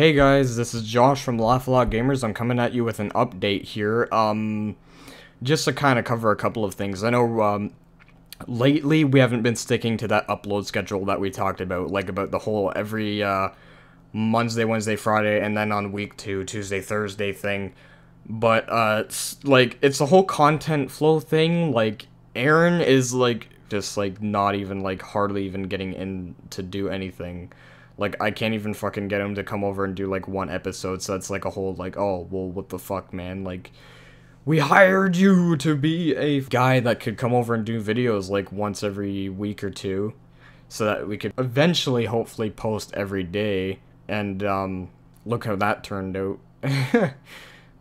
Hey guys, this is Josh from Laugh a Lot Gamers. I'm coming at you with an update here. Um, just to kind of cover a couple of things. I know um, lately we haven't been sticking to that upload schedule that we talked about, like about the whole every uh, Monday, Wednesday, Friday, and then on week two, Tuesday, Thursday thing. But uh, it's, like it's the whole content flow thing. Like Aaron is like just like not even like hardly even getting in to do anything like I can't even fucking get him to come over and do like one episode. So that's like a whole like, oh well, what the fuck, man? Like, we hired you to be a guy that could come over and do videos like once every week or two, so that we could eventually, hopefully, post every day. And um, look how that turned out.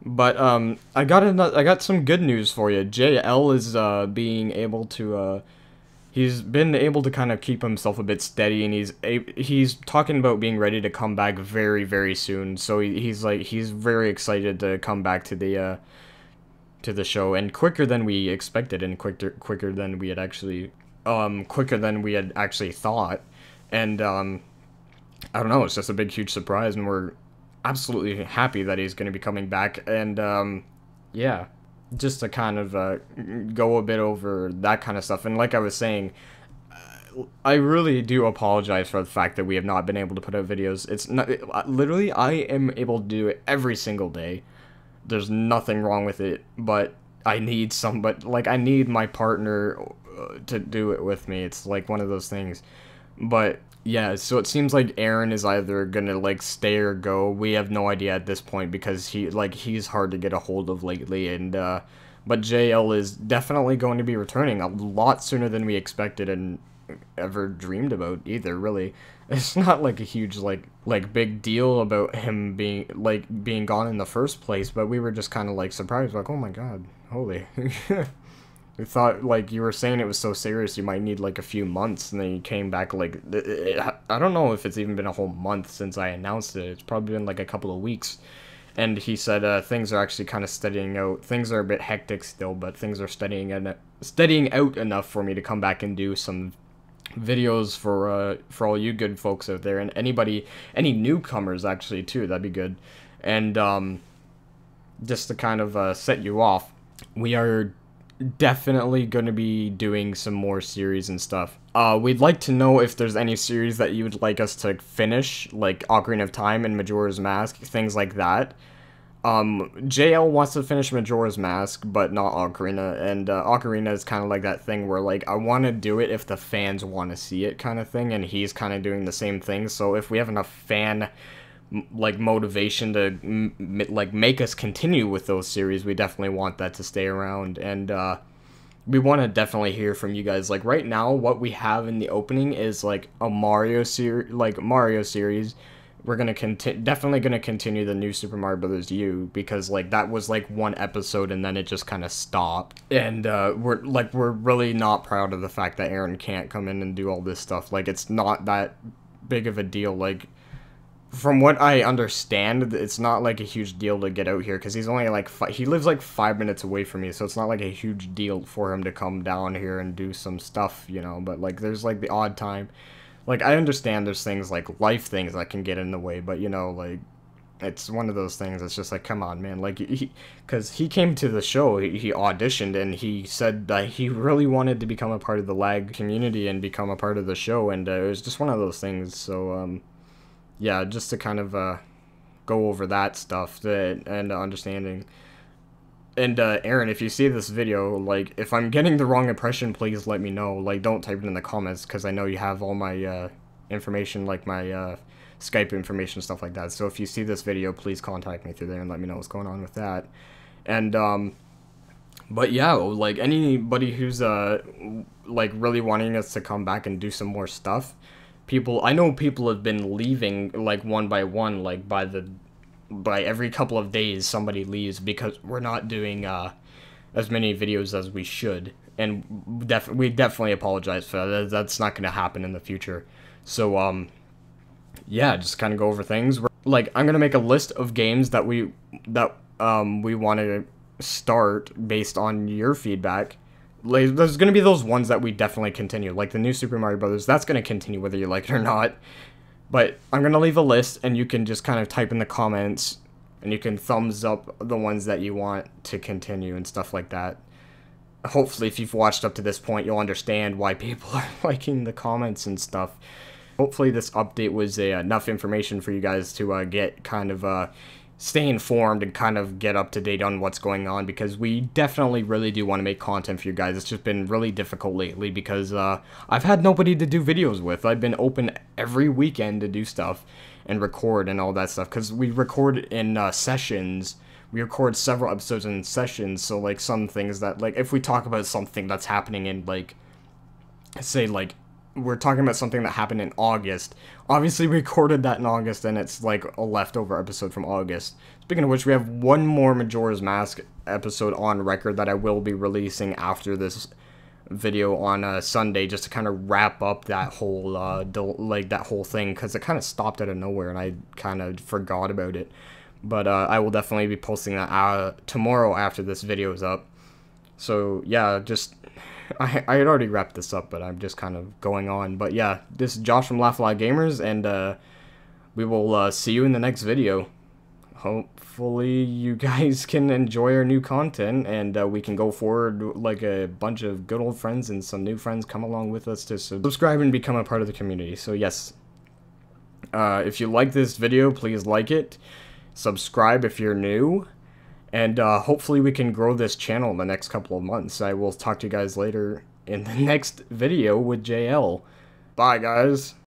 But um, I got another, I got some good news for you. JL is uh, being able to uh, he's been able to kind of keep himself a bit steady and he's he's talking about being ready to come back very very soon so he's like he's very excited to come back to the uh to the show and quicker than we expected and quicker quicker than we had actually um quicker than we had actually thought and um i don't know it's just a big huge surprise and we're absolutely happy that he's going to be coming back and um yeah just to kind of uh, go a bit over that kind of stuff. And like I was saying, I really do apologize for the fact that we have not been able to put out videos. It's not it, literally I am able to do it every single day. There's nothing wrong with it, but I need some, but like I need my partner uh, to do it with me. It's like one of those things. But yeah, so it seems like Aaron is either gonna like stay or go. We have no idea at this point because he like he's hard to get a hold of lately, and uh, but JL is definitely going to be returning a lot sooner than we expected and ever dreamed about either. Really, it's not like a huge like like big deal about him being like being gone in the first place, but we were just kind of like surprised, like oh my god, holy. We thought, like, you were saying it was so serious you might need, like, a few months, and then you came back, like, I don't know if it's even been a whole month since I announced it. It's probably been, like, a couple of weeks. And he said, uh, things are actually kind of steadying out. Things are a bit hectic still, but things are steadying, en- steadying out enough for me to come back and do some videos for uh, for all you good folks out there and anybody any newcomers actually too that'd be good and um, just to kind of uh, set you off we are definitely going to be doing some more series and stuff. Uh, we'd like to know if there's any series that you would like us to finish, like Ocarina of Time and Majora's Mask, things like that. Um, JL wants to finish Majora's Mask, but not Ocarina, and uh, Ocarina is kind of like that thing where, like, I want to do it if the fans want to see it kind of thing, and he's kind of doing the same thing, so if we have enough fan like motivation to like make us continue with those series we definitely want that to stay around and uh we want to definitely hear from you guys like right now what we have in the opening is like a mario series like mario series we're gonna continue definitely gonna continue the new super mario brothers u because like that was like one episode and then it just kind of stopped and uh we're like we're really not proud of the fact that aaron can't come in and do all this stuff like it's not that big of a deal like from what I understand, it's not like a huge deal to get out here because he's only like fi- he lives like five minutes away from me, so it's not like a huge deal for him to come down here and do some stuff, you know. But like, there's like the odd time, like I understand there's things like life things that can get in the way, but you know, like it's one of those things. It's just like, come on, man, like he, because he came to the show, he, he auditioned and he said that he really wanted to become a part of the lag community and become a part of the show, and uh, it was just one of those things. So um yeah, just to kind of uh, go over that stuff that, and understanding. And uh, Aaron, if you see this video, like, if I'm getting the wrong impression, please let me know. Like, don't type it in the comments because I know you have all my uh, information, like my uh, Skype information, stuff like that. So if you see this video, please contact me through there and let me know what's going on with that. And, um, but yeah, oh, like anybody who's uh like really wanting us to come back and do some more stuff, people I know people have been leaving like one by one like by the by every couple of days somebody leaves because we're not doing uh, as many videos as we should and def- we definitely apologize for that that's not going to happen in the future so um yeah just kind of go over things we're, like I'm going to make a list of games that we that um we want to start based on your feedback like, there's going to be those ones that we definitely continue, like the new Super Mario Brothers. That's going to continue whether you like it or not. But I'm going to leave a list, and you can just kind of type in the comments, and you can thumbs up the ones that you want to continue and stuff like that. Hopefully, if you've watched up to this point, you'll understand why people are liking the comments and stuff. Hopefully, this update was uh, enough information for you guys to uh, get kind of uh, stay informed and kind of get up to date on what's going on because we definitely really do want to make content for you guys. It's just been really difficult lately because uh, I've had nobody to do videos with. I've been open every weekend to do stuff and record and all that stuff because we record in uh, sessions. We record several episodes in sessions, so like some things that like if we talk about something that's happening in like say like we're talking about something that happened in August. Obviously recorded that in August and it's like a leftover episode from August. Speaking of which, we have one more Majora's Mask episode on record that I will be releasing after this video on uh, Sunday just to kind of wrap up that whole uh, like that whole thing cuz it kind of stopped out of nowhere and I kind of forgot about it. But uh, I will definitely be posting that uh tomorrow after this video is up. So yeah, just I, I had already wrapped this up, but I'm just kind of going on. But yeah, this is Josh from Laugh Loud Gamers, and uh, we will uh, see you in the next video. Hopefully, you guys can enjoy our new content, and uh, we can go forward like a bunch of good old friends, and some new friends come along with us to subscribe and become a part of the community. So yes, uh, if you like this video, please like it. Subscribe if you're new and uh, hopefully we can grow this channel in the next couple of months. I will talk to you guys later in the next video with JL. Bye, guys.